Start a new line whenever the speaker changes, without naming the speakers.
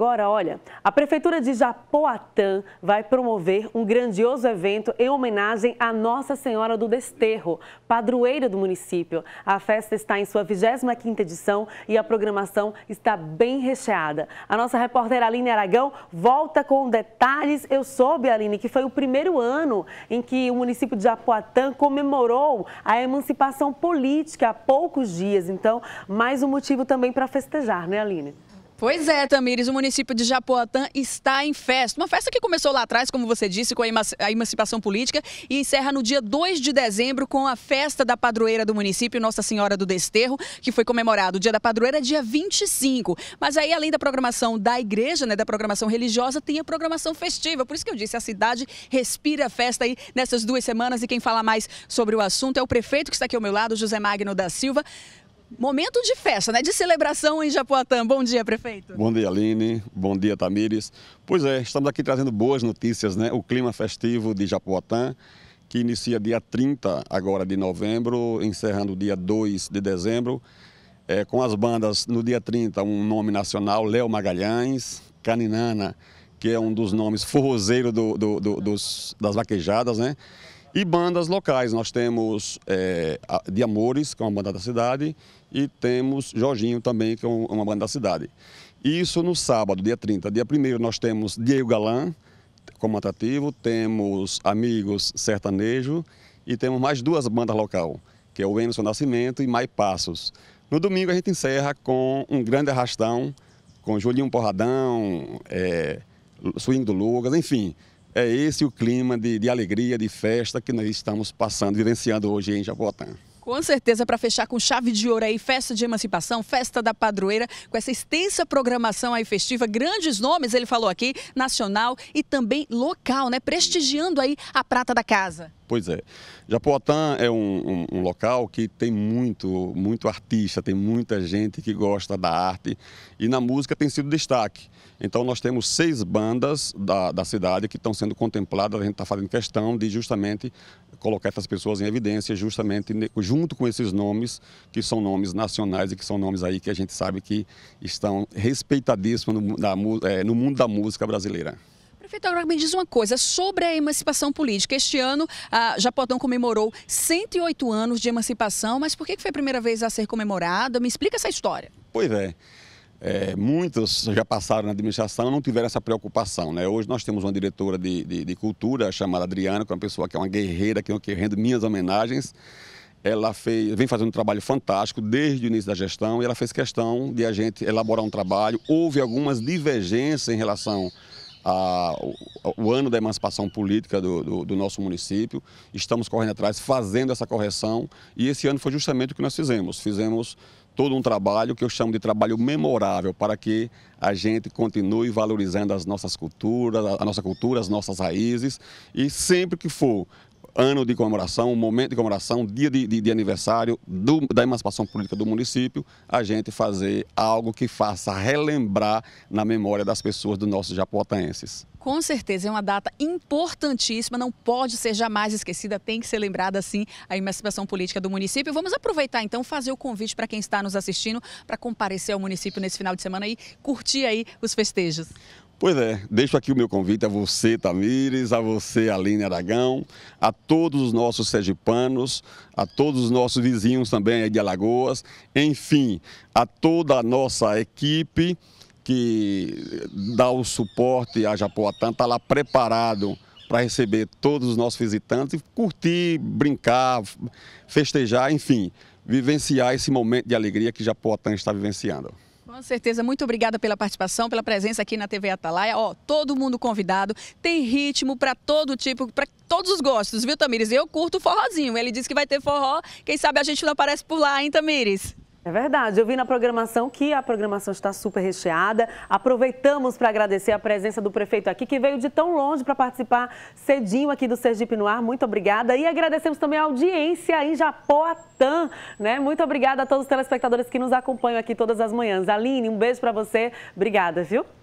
Agora, olha, a Prefeitura de Japoatã vai promover um grandioso evento em homenagem à Nossa Senhora do Desterro, padroeira do município. A festa está em sua 25ª edição e a programação está bem recheada. A nossa repórter Aline Aragão volta com detalhes. Eu soube, Aline, que foi o primeiro ano em que o município de Japoatã comemorou a emancipação política há poucos dias. Então, mais um motivo também para festejar, né, Aline?
Pois é, Tamires, o município de Japoatã está em festa. Uma festa que começou lá atrás, como você disse, com a emancipação política e encerra no dia 2 de dezembro com a festa da padroeira do município, Nossa Senhora do Desterro, que foi comemorado o dia da padroeira dia 25. Mas aí, além da programação da igreja, né, da programação religiosa, tem a programação festiva. Por isso que eu disse, a cidade respira festa aí nessas duas semanas e quem fala mais sobre o assunto é o prefeito que está aqui ao meu lado, José Magno da Silva. Momento de festa, né? De celebração em Japuatã. Bom dia, prefeito.
Bom dia, Aline. Bom dia, Tamires. Pois é, estamos aqui trazendo boas notícias, né? O clima festivo de Japuatã, que inicia dia 30 agora de novembro, encerrando dia 2 de dezembro. É, com as bandas no dia 30, um nome nacional, Léo Magalhães, Caninana, que é um dos nomes forrozeiro do, do, do, dos, das vaquejadas, né? E bandas locais, nós temos é, De Amores, que é uma banda da cidade, e temos Jorginho também, que é uma banda da cidade. Isso no sábado, dia 30. Dia 1 nós temos Diego Galan, como atrativo, temos Amigos Sertanejo e temos mais duas bandas local, que é o Emerson Nascimento e Mai Passos. No domingo a gente encerra com um grande arrastão, com Julinho Porradão, é, Swing do Lucas, enfim, é esse o clima de, de alegria, de festa que nós estamos passando, vivenciando hoje em Jaboatã.
Com certeza, para fechar com chave de ouro aí, festa de emancipação, festa da padroeira, com essa extensa programação aí festiva, grandes nomes, ele falou aqui, nacional e também local, né? Prestigiando aí a prata da casa.
Pois é. Japoatã é um, um, um, local que tem muito, muito artista, tem muita gente que gosta da arte e na música tem sido destaque. Então nós temos seis bandas da, da cidade que estão sendo contempladas, a gente está fazendo questão de justamente colocar essas pessoas em evidência, justamente junto com esses nomes, que são nomes nacionais e que são nomes aí que a gente sabe que estão respeitadíssimos no, é, no mundo da música brasileira.
Prefeito, agora me diz uma coisa sobre a emancipação política. Este ano, a Japotão comemorou 108 anos de emancipação, mas por que foi a primeira vez a ser comemorada? Me explica essa história.
Pois é. É, muitos já passaram na administração não tiveram essa preocupação. Né? Hoje nós temos uma diretora de, de, de cultura chamada Adriana, que é uma pessoa que é uma guerreira, que é eu rendo minhas homenagens. Ela fez, vem fazendo um trabalho fantástico desde o início da gestão e ela fez questão de a gente elaborar um trabalho. Houve algumas divergências em relação a, o, o, ano da emancipação política do, do, do, nosso município. Estamos correndo atrás, fazendo essa correção e esse ano foi justamente o que nós fizemos. Fizemos todo um trabalho que eu chamo de trabalho memorável para que a gente continue valorizando as nossas culturas, a, a nossa cultura, as nossas raízes e sempre que for ano de comemoração, momento de comemoração, dia de, de, de aniversário do, da emancipação política do município, a gente fazer algo que faça relembrar na memória das pessoas dos nossos japotaenses.
Com certeza, é uma data importantíssima, não pode ser jamais esquecida, tem que ser lembrada assim a emancipação política do município. Vamos aproveitar então, fazer o convite para quem está nos assistindo para comparecer ao município nesse final de semana e curtir aí os festejos.
Pois é, deixo aqui o meu convite a você, Tamires, a você, Aline Aragão, a todos os nossos sergipanos, a todos os nossos vizinhos também de Alagoas, enfim, a toda a nossa equipe que dá o suporte à Japoatã, está lá preparado para receber todos os nossos visitantes e curtir, brincar, festejar, enfim, vivenciar esse momento de alegria que Japoatã está vivenciando.
Com certeza, muito obrigada pela participação, pela presença aqui na TV Atalaia. Ó, todo mundo convidado, tem ritmo para todo tipo, para todos os gostos, viu, Tamires? Eu curto forrozinho. Ele disse que vai ter forró, quem sabe a gente não aparece por lá, hein, Tamires?
É verdade, eu vi na programação que a programação está super recheada. Aproveitamos para agradecer a presença do prefeito aqui, que veio de tão longe para participar cedinho aqui do Sergipe no Ar. Muito obrigada. E agradecemos também a audiência em Japoatã, né? Muito obrigada a todos os telespectadores que nos acompanham aqui todas as manhãs. Aline, um beijo para você. Obrigada, viu?